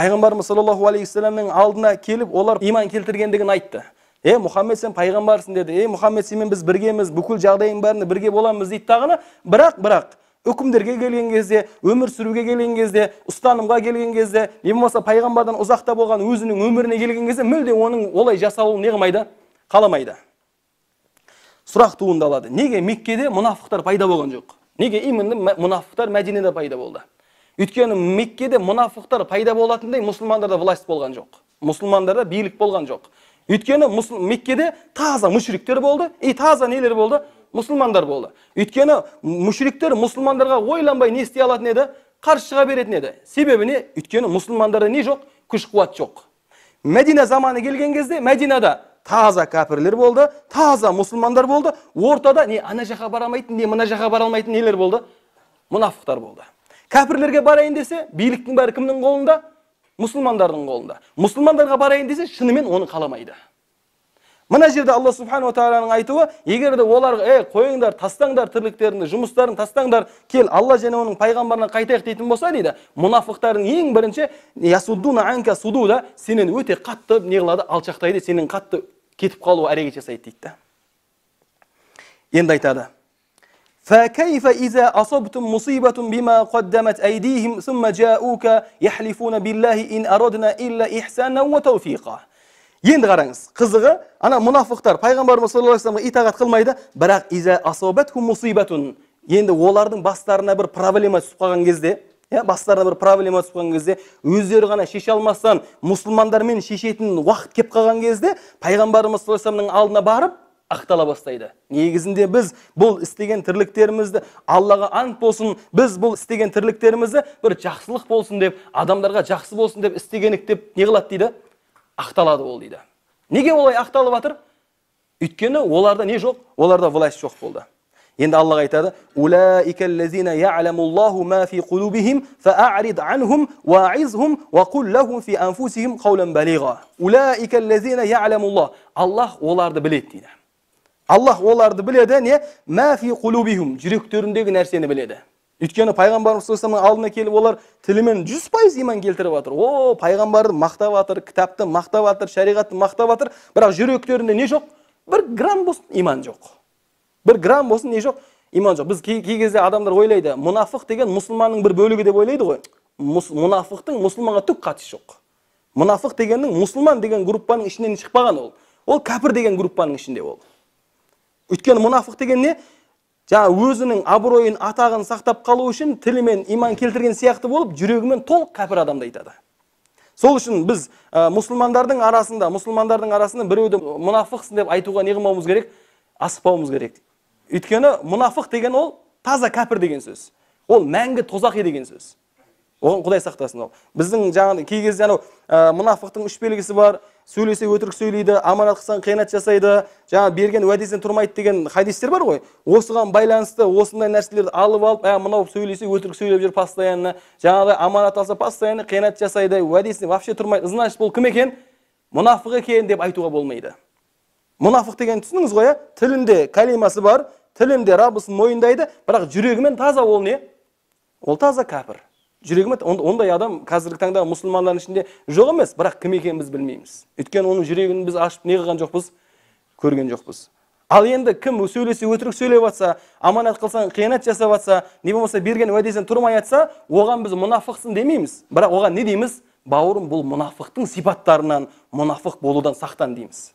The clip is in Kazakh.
пайғамбарымыз саллаллаху алейхи ассаламның алдына келіп олар иман келтіргендігін айтты е мұхаммед сен пайғамбарсың деді е мұхаммед сенімен біз біргеміз бүкіл жағдайың бәріне бірге боламыз дейді дағыны бірақ бірақ үкімдерге келген кезде өмір сүруге келген кезде ұстанымға келген кезде не болмаса пайғамбардан ұзақта болған өзінің өміріне келген кезде мүлде оның олай жасалуын не қылмайды қаламайды сұрақ туындалады неге меккеде мұнафықтар пайда болған жоқ неге именно мұнафықтар мәдинеде пайда болды өйткені меккеде мұнафықтар пайда болатындай мұсылмандарда власть болған жоқ мұсылмандарда билік болған жоқ өйткені меккеде таза мүшіриктер болды и таза нелер болды мұсылмандар болды өйткені мүшіриктер мұсылмандарға ойланбай не істей алатын еді қарсы шыға беретін еді себебі не өйткені мұсылмандарда не жоқ күш қуат жоқ мәдина заманы келген кезде мәдинада таза кәпірлер болды таза мұсылмандар болды ортада не ана жаққа бара алмайтын не мына жаққа бара алмайтын нелер болды мұнафықтар болды кәпірлерге барайын десе биліктің бәрі кімнің қолында мұсылмандардың қолында мұсылмандарға барайын десе шынымен оны қаламайды мына жерде алла субханала тағаланың айтуы егер де оларға ей қойыңдар тастаңдар тірліктеріңді жұмыстарын тастаңдар кел алла және оның пайғамбарына қайтайық дейтін болса дейді мұнафықтардың ең бірінші ясуддуна анка да сенен өте қатты не қылады алшақтайды сенен қатты кетіп қалуға әрекет жасайды дейді енді айтады فكيف إذا أصبتم مصيبة بما قدمت أيديهم ثم جاءوك يحلفون بالله إن أردنا إلا إحسانا وتوفيقا енді қараңыз қызығы ана мұнафықтар пайғамбарымыз саллаллаху алейхи итағат қылмайды бірақ иза асабатхум мусибатун енді олардың бастарына бір проблема түсіп қалған кезде иә бастарына бір проблема түсіп қалған кезде өздері ғана шеше алмастан мұсылмандармен шешетін уақыт келіп қалған кезде пайғамбарымыз саллаллаху алдына барып ақтала бастайды негізінде біз бұл істеген тірліктерімізді аллаға ант болсын біз бұл істеген тірліктерімізді бір жақсылық болсын деп адамдарға жақсы болсын деп істегенік деп не қылады дейді ақталады ол дейді неге олай ақталып жатыр өйткені оларда не жоқ оларда власть жоқ болды енді Аллаға айтады аллах оларды біледі дейді аллах оларды біледі не мәфи құлубихум жүректеріндегі нәрсені біледі өйткені пайғамбарымыз саллаллаху алдына келіп олар тілімен жүз пайыз иман келтіріп жатыр о пайғамбарды мақтап жатыр кітапты мақтап жатыр шариғатты мақтап жатыр бірақ жүректерінде не жоқ бір грамм болсын иман жоқ бір грамм болсын не жоқ иман жоқ біз кей, кезде адамдар ойлайды мұнафық деген мұсылманның бір бөлігі деп ойлайды ғой мұнафықтың мұсылманға түк қатысы жоқ мұнафық дегеннің мұсылман деген группаның ішінен шықпаған ол ол кәпір деген группаның ішінде ол өйткені мұнафық деген не жаңағы өзінің абыройын атағын сақтап қалу үшін тілімен иман келтірген сияқты болып жүрегімен толық кәпір адамды айтады сол үшін біз ә, мұсылмандардың арасында мұсылмандардың арасында біреуді мұнафықсың деп айтуға не қылмауымыз керек асықпауымыз керек өйткені мұнафық деген ол таза кәпір деген сөз ол мәңгі тозақи деген сөз оған құдай сақтасын ол біздің жаңағыдай кей кезде анау ә, мұнафықтың үш белгісі бар сөйлесе өтірік сөйлейді аманат қылсаң қиянат жасайды жаңа берген уәдесінен тұрмайды деген хадистер бар ғой осыған байланысты осындай нәрселерді алып алып ә мынау сөйлесе өтірік сөйлеп жүр постоянно жаңағыдай аманат алса постоянно қиянат жасайды уәдесіне вообще тұрмайды значит бұл кім екен мұнафық екен деп айтуға болмайды мұнафық деген түсіндіңіз ғой иә тілінде калимасы бар тілінде раббысын мойындайды бірақ жүрегімен таза ол не ол таза кәпір жүрегім ондай адам қазіргі таңда мұсылмандардың ішінде жоқ емес бірақ кім екенін біз білмейміз өйткені оның жүрегін біз ашып не қылған жоқпыз көрген жоқпыз ал енді кім сөйлесе өтірік сөйлеп жатса аманат қылсаң қиянат жасап жатса не болмаса берген уәдесінен тұрмай жатса оған біз мұнафықсың демейміз бірақ оған не дейміз бауырым бұл мұнафықтың сипаттарынан мұнафық болудан сақтан дейміз